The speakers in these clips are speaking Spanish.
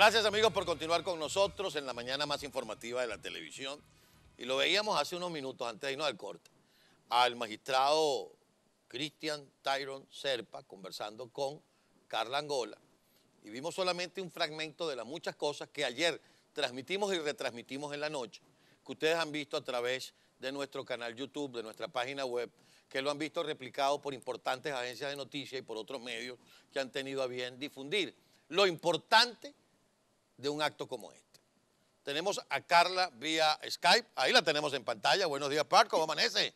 Gracias amigos por continuar con nosotros en la mañana más informativa de la televisión. Y lo veíamos hace unos minutos antes de irnos al corte, al magistrado Cristian Tyron Serpa conversando con Carla Angola. Y vimos solamente un fragmento de las muchas cosas que ayer transmitimos y retransmitimos en la noche, que ustedes han visto a través de nuestro canal YouTube, de nuestra página web, que lo han visto replicado por importantes agencias de noticias y por otros medios que han tenido a bien difundir. Lo importante de un acto como este. Tenemos a Carla vía Skype. Ahí la tenemos en pantalla. Buenos días, Parco. ¿Cómo amanece?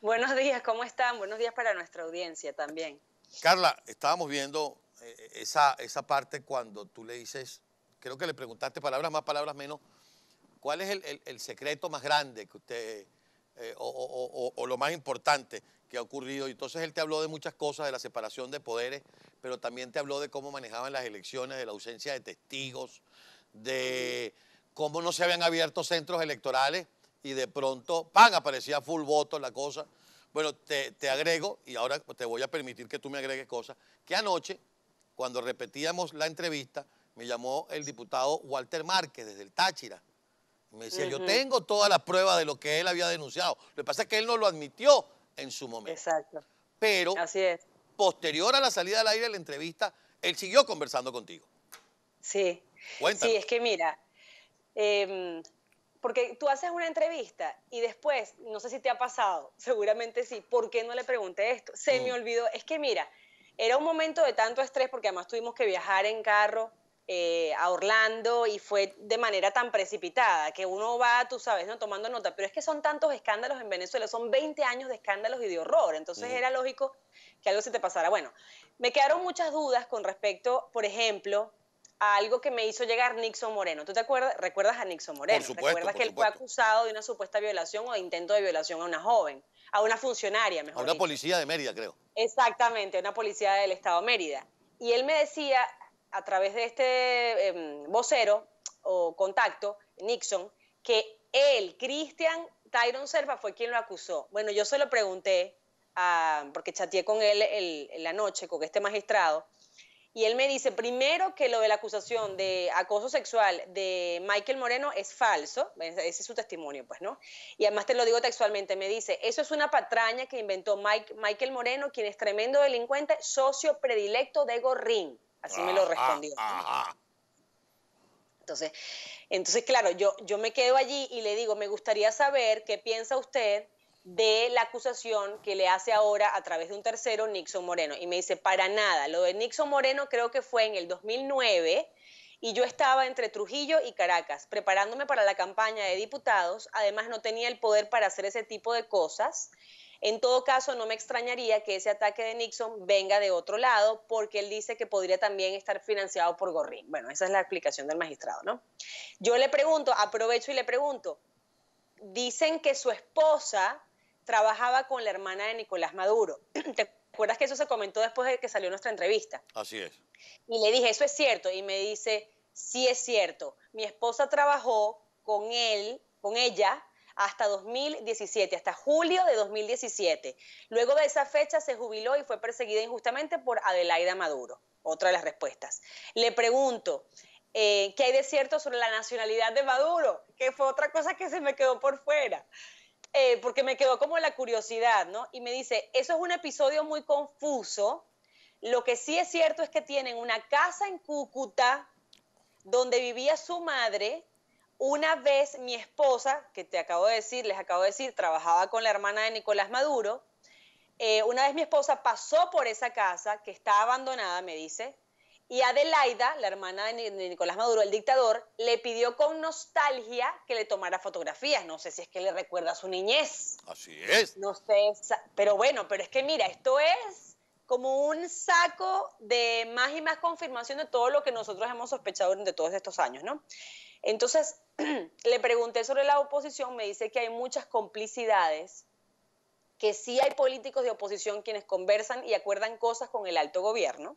Buenos días, ¿cómo están? Buenos días para nuestra audiencia también. Carla, estábamos viendo eh, esa, esa parte cuando tú le dices, creo que le preguntaste palabras más, palabras menos, ¿cuál es el, secreto más grande que usted, eh, o, o, lo más importante ha ocurrido. Y entonces él te habló de muchas cosas, de la separación de poderes, pero también te habló de cómo manejaban las elecciones, de la ausencia de testigos, de cómo no se habían abierto centros electorales y de pronto, ¡pam!, aparecía full voto la cosa. Bueno, te, agrego, y ahora te voy a permitir que tú me agregues cosas, que anoche, cuando repetíamos la entrevista, me llamó el diputado Walter Márquez desde el Táchira. Me decía, yo tengo todas las pruebas de lo que él había denunciado. Lo que pasa es que él no lo admitió en su momento. Exacto. Pero, Así es. posterior a la salida al aire de la entrevista, él siguió conversando contigo. Sí. cuéntame Sí, es que mira, em, porque tú haces una entrevista y después, no sé si te ha pasado, seguramente sí, ¿por qué no le pregunté esto? Se me mm. olvidó. Es que mira, era un momento de tanto estrés porque además tuvimos que viajar en carro eh, a Orlando y fue de manera tan precipitada que uno va, tú sabes, no tomando nota, pero es que son tantos escándalos en Venezuela, son 20 años de escándalos y de horror, entonces era lógico que algo se te pasara. Bueno, me quedaron muchas dudas con respecto, por ejemplo, a algo que me hizo llegar Nixon Moreno. ¿Tú te acuerdas? ¿Recuerdas a Nixon Moreno? Por supuesto, ¿Recuerdas que él fue acusado de una supuesta violación o intento de violación a una joven, a una funcionaria, mejor A una policía de Mérida, creo. Exactamente, una policía del Estado Mérida. Y él me decía, a través de este em, vocero o contacto, Nixon, que él, Christian Tyron serva fue quien lo acusó. Bueno, yo se lo pregunté, porque chateé con él en la noche, con este magistrado, y él me dice, primero que lo de la acusación de acoso sexual de Michael Moreno es falso, ese es su testimonio, pues, ¿no? Y además te lo digo textualmente, me dice, eso es una patraña que inventó Michael Moreno, quien es tremendo delincuente, socio predilecto de Gorrín. Así me ah, lo ah, respondió. Ah, entonces, entonces, claro, yo, yo me quedo allí y le digo, me gustaría saber qué piensa usted de la acusación que le hace ahora a través de un tercero Nixon Moreno. Y me dice, para nada, lo de Nixon Moreno creo que fue en el 2009 y yo estaba entre Trujillo y Caracas, preparándome para la campaña de diputados, además no tenía el poder para hacer ese tipo de cosas. En todo caso, no me extrañaría que ese ataque de Nixon venga de otro lado, porque él dice que podría también estar financiado por Gorrín. Bueno, esa es la explicación del magistrado, ¿no? Yo le pregunto, aprovecho y le pregunto, dicen que su esposa trabajaba con la hermana de Nicolás Maduro. ¿Te acuerdas que eso se comentó después de que salió nuestra entrevista? Así es. Y le dije, eso es cierto. Y me dice, sí es cierto. Mi esposa trabajó con él, con ella, hasta 2017, hasta julio de 2017. Luego de esa fecha se jubiló y fue perseguida injustamente por Adelaida Maduro. Otra de las respuestas. Le pregunto, eh, ¿qué hay de cierto sobre la nacionalidad de Maduro? Que fue otra cosa que se me quedó por fuera. Eh, porque me quedó como la curiosidad, ¿no? Y me dice, eso es un episodio muy confuso. Lo que sí es cierto es que tienen una casa en Cúcuta donde vivía su madre una vez mi esposa, que te acabo de decir, les acabo de decir, trabajaba con la hermana de Nicolás Maduro, eh, una vez mi esposa pasó por esa casa que está abandonada, me dice, y Adelaida, la hermana de Nicolás Maduro, el dictador, le pidió con nostalgia que le tomara fotografías. No sé si es que le recuerda a su niñez. Así es. No sé, pero bueno, pero es que mira, esto es como un saco de más y más confirmación de todo lo que nosotros hemos sospechado durante todos estos años, ¿no? Entonces, le pregunté sobre la oposición, me dice que hay muchas complicidades, que sí hay políticos de oposición quienes conversan y acuerdan cosas con el alto gobierno.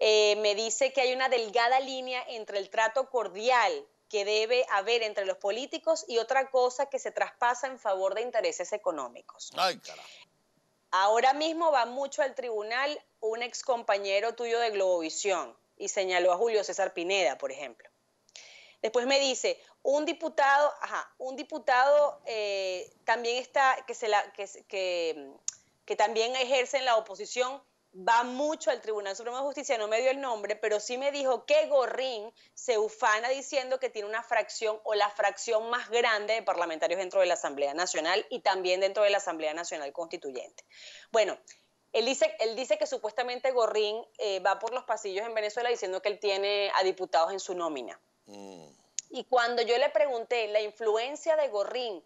Eh, me dice que hay una delgada línea entre el trato cordial que debe haber entre los políticos y otra cosa que se traspasa en favor de intereses económicos. Ay, Ahora mismo va mucho al tribunal un excompañero tuyo de Globovisión y señaló a Julio César Pineda, por ejemplo. Después me dice, un diputado, ajá, un diputado eh, también está, que, se la, que también ejerce en la oposición, va mucho al Tribunal Supremo de Justicia, no me dio el nombre, pero sí me dijo que Gorrín se ufana diciendo que tiene una fracción o la fracción más grande de parlamentarios dentro de la Asamblea Nacional y también dentro de la Asamblea Nacional Constituyente. Bueno, él dice, él dice que supuestamente Gorrín eh, va por los pasillos en Venezuela diciendo que él tiene a diputados en su nómina. Mm. Y cuando yo le pregunté la influencia de Gorrín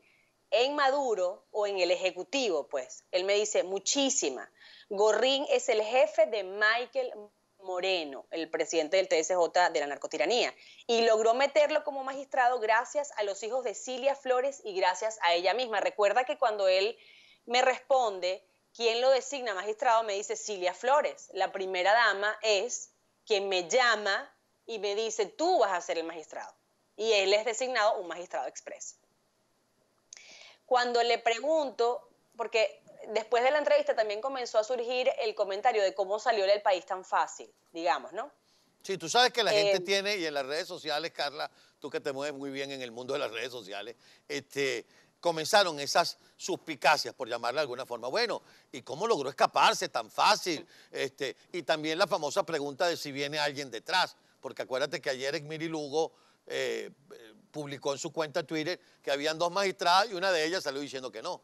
en Maduro o en el Ejecutivo, pues, él me dice, muchísima Gorrín es el jefe de Michael Moreno, el presidente del TSJ de la narcotiranía, y logró meterlo como magistrado gracias a los hijos de Cilia Flores y gracias a ella misma. Recuerda que cuando él me responde, quién lo designa magistrado me dice Cilia Flores. La primera dama es quien me llama y me dice, tú vas a ser el magistrado. Y él es designado un magistrado expreso. Cuando le pregunto, porque después de la entrevista también comenzó a surgir el comentario de cómo salió el país tan fácil, digamos, ¿no? Sí, tú sabes que la gente eh, tiene, y en las redes sociales, Carla, tú que te mueves muy bien en el mundo de las redes sociales, este, comenzaron esas suspicacias, por llamarla de alguna forma. Bueno, ¿y cómo logró escaparse tan fácil? Este, y también la famosa pregunta de si viene alguien detrás, porque acuérdate que ayer y Lugo eh, eh, publicó en su cuenta Twitter que habían dos magistradas y una de ellas salió diciendo que no.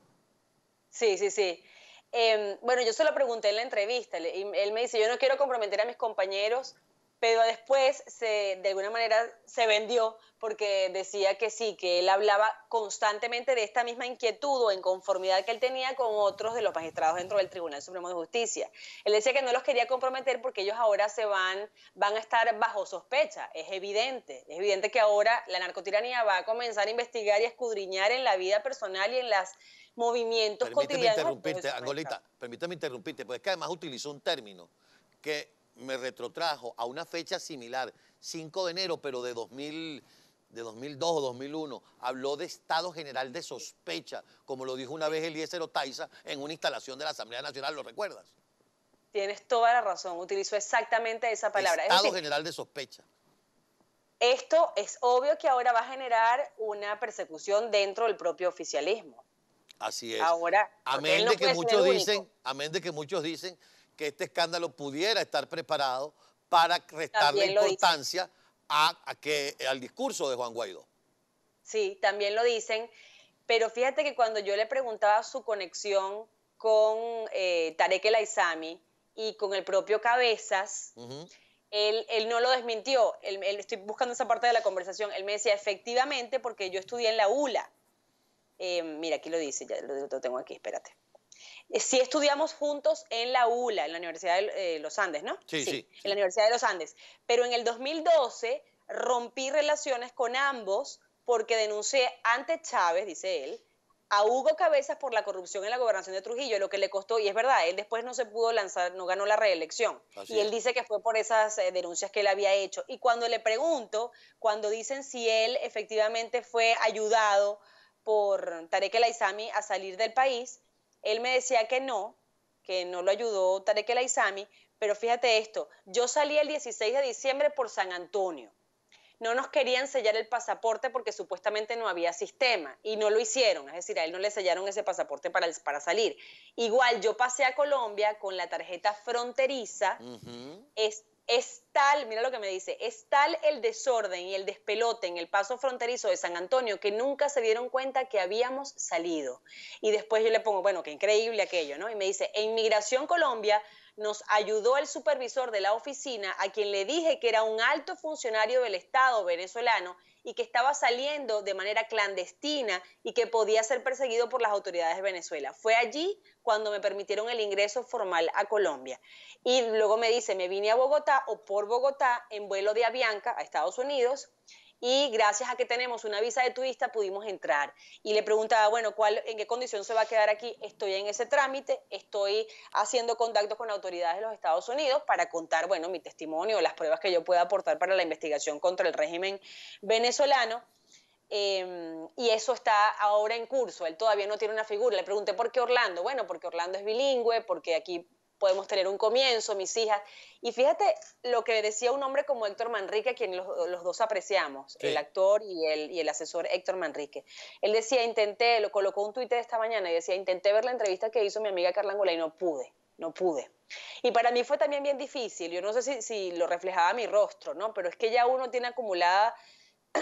Sí, sí, sí. Em, bueno, yo se lo pregunté en la entrevista y él me dice, yo no quiero comprometer a mis compañeros, pero después de alguna manera se vendió porque decía que sí, que él hablaba constantemente de esta misma inquietud o inconformidad que él tenía con otros de los magistrados dentro del Tribunal Supremo de Justicia. Él decía que no los quería comprometer porque ellos ahora se van, van a estar bajo sospecha, es evidente, es evidente que ahora la narcotiranía va a comenzar a investigar y a escudriñar en la vida personal y en las movimientos permíteme cotidianos. Pues, interrumpirte, Angolita, permíteme interrumpirte, porque es que además utilizó un término que me retrotrajo a una fecha similar, 5 de enero, pero de 2000 de 2002 o 2001, habló de estado general de sospecha, como lo dijo una vez Eliezer Otaiza en una instalación de la Asamblea Nacional, ¿lo recuerdas? Tienes toda la razón, utilizó exactamente esa palabra. Estado general de sospecha. Esto es obvio que ahora va a generar una persecución dentro del propio oficialismo. Así es. Ahora, amén de que muchos dicen, de que muchos dicen que este escándalo pudiera estar preparado para restarle importancia a, que, eh, al discurso de Juan Guaidó. Sí, también lo dicen, pero fíjate que cuando yo le preguntaba su conexión con eh, Tarek El Aizami y con el propio Cabezas, Él, no lo desmintió. estoy buscando esa parte de la conversación. Él me decía, efectivamente, porque yo estudié en la ULA. Eh, mira, aquí lo dice, ya lo, tengo aquí, espérate. si eh, sí estudiamos juntos en la ULA, en la Universidad de eh, los Andes, ¿no? Sí, sí, En la Universidad de los Andes. Pero en el 2012 rompí relaciones con ambos porque denuncié ante Chávez, dice él, a Hugo Cabezas por la corrupción en la gobernación de Trujillo, lo que le costó, y es verdad, él después no se pudo lanzar, no ganó la reelección. y él dice que fue por esas denuncias que él había hecho. Y cuando le pregunto, cuando dicen si él efectivamente fue ayudado por Tarek El Aizami a salir del país. Él me decía que no, que no lo ayudó Tarek El Aizami, pero fíjate esto, yo salí el 16 de diciembre por San Antonio. No nos querían sellar el pasaporte porque supuestamente no había sistema y no lo hicieron, es decir, a él no le sellaron ese pasaporte para, para salir. Igual yo pasé a Colombia con la tarjeta fronteriza, es tal, mira lo que me dice, es tal el desorden y el despelote en el paso fronterizo de San Antonio que nunca se dieron cuenta que habíamos salido. Y después yo le pongo, bueno, qué increíble aquello, ¿no? Y me dice, en Migración Colombia nos ayudó el supervisor de la oficina a quien le dije que era un alto funcionario del Estado venezolano y que estaba saliendo de manera clandestina y que podía ser perseguido por las autoridades de Venezuela. Fue allí cuando me permitieron el ingreso formal a Colombia. Y luego me dice, me vine a Bogotá o por Bogotá en vuelo de Avianca a Estados Unidos y gracias a que tenemos una visa de turista pudimos entrar. Y le preguntaba, bueno, ¿cuál, ¿en qué condición se va a quedar aquí? Estoy en ese trámite, estoy haciendo contacto con autoridades de los Estados Unidos para contar, bueno, mi testimonio, las pruebas que yo pueda aportar para la investigación contra el régimen venezolano. Em, y eso está ahora en curso. Él todavía no tiene una figura. Le pregunté por qué Orlando. Bueno, porque Orlando es bilingüe, porque aquí podemos tener un comienzo, mis hijas. Y fíjate lo que decía un hombre como Héctor Manrique, a quien los, dos apreciamos, el actor y el, y el asesor Héctor Manrique. Él decía, intenté, lo colocó un de esta mañana y decía, intenté ver la entrevista que hizo mi amiga Carla Angola y no pude, no pude. Y para mí fue también bien difícil, yo no sé si, si lo reflejaba mi rostro, ¿no? Pero es que ya uno tiene acumulada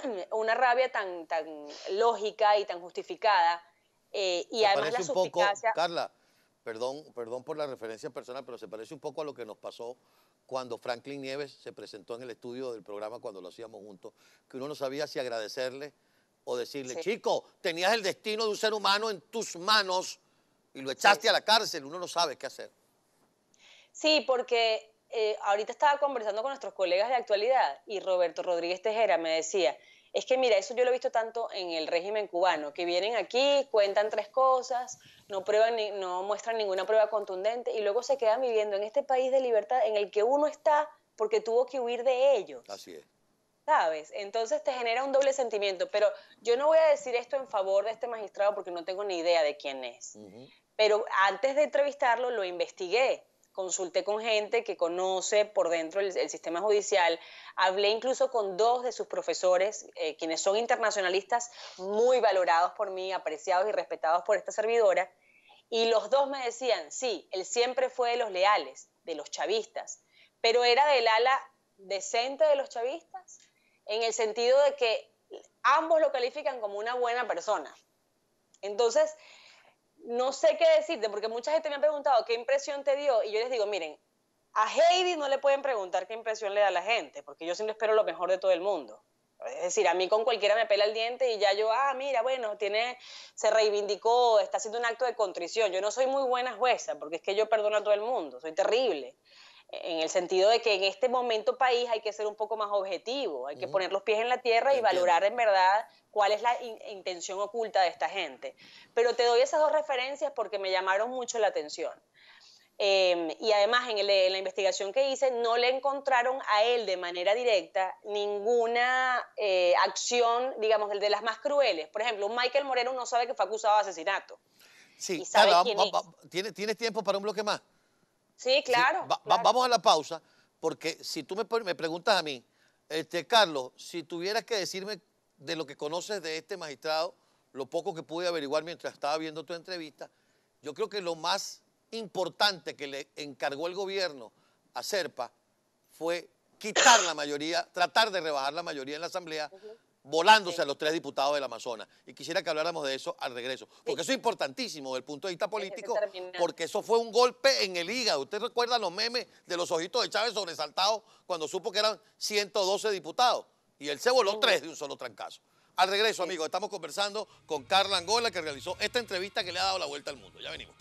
una rabia tan, tan lógica y tan justificada. Eh, y además la un Carla, perdón, perdón por la referencia personal, pero se parece un poco a lo que nos pasó cuando Franklin Nieves se presentó en el estudio del programa cuando lo hacíamos juntos, que uno no sabía si agradecerle o decirle, chico, tenías el destino de un ser humano en tus manos y lo echaste a la cárcel, uno no sabe qué hacer. Sí, porque eh, ahorita estaba conversando con nuestros colegas de actualidad y Roberto Rodríguez Tejera me decía, es que mira, eso yo lo he visto tanto en el régimen cubano, que vienen aquí, cuentan tres cosas, no, prueban no muestran ninguna prueba contundente y luego se quedan viviendo en este país de libertad en el que uno está porque tuvo que huir de ellos. Así es. ¿Sabes? Entonces te genera un doble sentimiento, pero yo no voy a decir esto en favor de este magistrado porque no tengo ni idea de quién es. Pero antes de entrevistarlo lo investigué consulté con gente que conoce por dentro el, sistema judicial, hablé incluso con dos de sus profesores, eh, quienes son internacionalistas muy valorados por mí, apreciados y respetados por esta servidora, y los dos me decían, sí, él siempre fue de los leales, de los chavistas, pero era del ala decente de los chavistas, en el sentido de que ambos lo califican como una buena persona. Entonces, no sé qué decirte, porque mucha gente me ha preguntado qué impresión te dio, y yo les digo, miren, a Heidi no le pueden preguntar qué impresión le da a la gente, porque yo siempre espero lo mejor de todo el mundo. Es decir, a mí con cualquiera me pela el diente y ya yo, ah, mira, bueno, tiene, se reivindicó, está haciendo un acto de contrición. Yo no soy muy buena jueza, porque es que yo perdono a todo el mundo, soy terrible en el sentido de que en este momento país hay que ser un poco más objetivo, hay que poner los pies en la tierra y valorar en verdad cuál es la intención oculta de esta gente. Pero te doy esas dos referencias porque me llamaron mucho la atención. Em, y además en, la investigación que hice no le encontraron a él de manera directa ninguna eh, acción, digamos, de las más crueles. Por ejemplo, Michael Moreno no sabe que fue acusado de asesinato. Sí, claro, ah, ¿tienes tiempo para un bloque más? Sí, claro. vamos a la pausa, porque si tú me, preguntas a mí, este, Carlos, si tuvieras que decirme de lo que conoces de este magistrado, lo poco que pude averiguar mientras estaba viendo tu entrevista, yo creo que lo más importante que le encargó el gobierno a Serpa fue quitar la mayoría, tratar de rebajar la mayoría en la Asamblea volándose a los tres diputados del Amazonas. Y quisiera que habláramos de eso al regreso, porque eso es importantísimo desde el punto de vista político, porque eso fue un golpe en el hígado. ¿Usted recuerda los memes de los ojitos de Chávez sobresaltados cuando supo que eran 112 diputados? Y él se voló tres de un solo trancazo. Al regreso, amigos, estamos conversando con Carla Angola, que realizó esta entrevista que le ha dado la vuelta al mundo. Ya venimos.